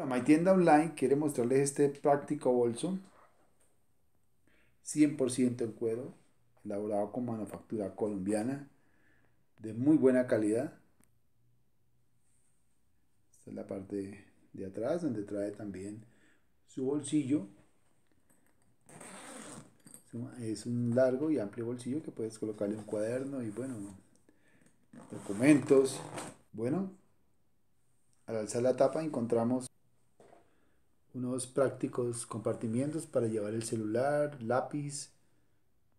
La My Tienda Online quiere mostrarles este práctico bolso 100% en cuero, elaborado con manufactura colombiana, de muy buena calidad. Esta es la parte de atrás donde trae también su bolsillo. Es un largo y amplio bolsillo que puedes colocarle un cuaderno y bueno, documentos. Bueno, al alzar la tapa encontramos unos prácticos compartimientos para llevar el celular, lápiz,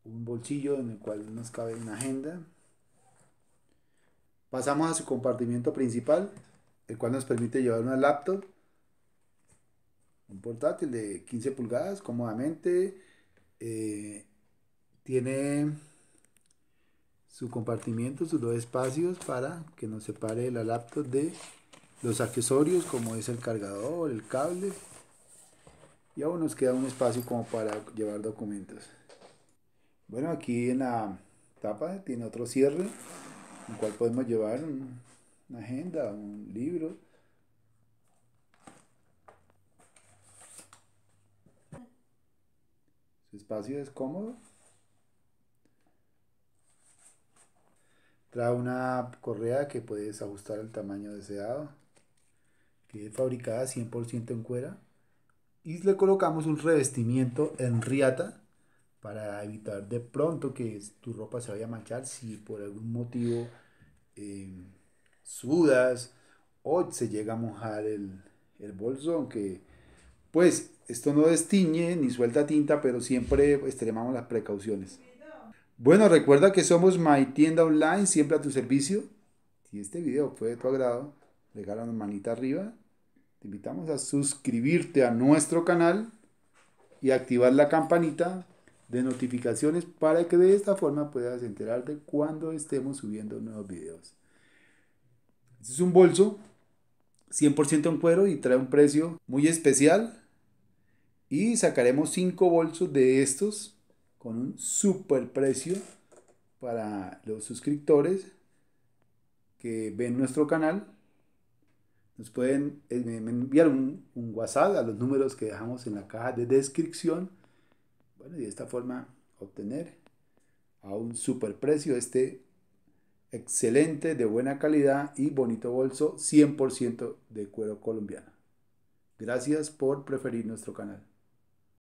un bolsillo en el cual nos cabe una agenda. Pasamos a su compartimiento principal, el cual nos permite llevar una laptop, un portátil de 15 pulgadas cómodamente. Eh, tiene su compartimiento, sus dos espacios para que nos separe la laptop de los accesorios como es el cargador, el cable y aún nos queda un espacio como para llevar documentos. Bueno, aquí en la tapa tiene otro cierre, en el cual podemos llevar una agenda, un libro. Su espacio es cómodo. Trae una correa que puedes ajustar al tamaño deseado, que es fabricada 100% en cuera y le colocamos un revestimiento en riata para evitar de pronto que tu ropa se vaya a manchar si por algún motivo em, sudas o se llega a mojar el, el bolso, aunque pues esto no destiñe ni suelta tinta, pero siempre extremamos las precauciones. Bueno, recuerda que somos My Tienda Online, siempre a tu servicio. Si este video fue de tu agrado, una manita arriba te invitamos a suscribirte a nuestro canal y activar la campanita de notificaciones para que de esta forma puedas enterarte cuando estemos subiendo nuevos videos. Este es un bolso 100% en cuero y trae un precio muy especial. Y sacaremos 5 bolsos de estos con un super precio para los suscriptores que ven nuestro canal pueden eh, enviar un, un, WhatsApp a los números que dejamos en la caja de descripción. Bueno, y de esta forma obtener a un super precio este excelente, de buena calidad y bonito bolso 100% de cuero colombiano. Gracias por preferir nuestro canal.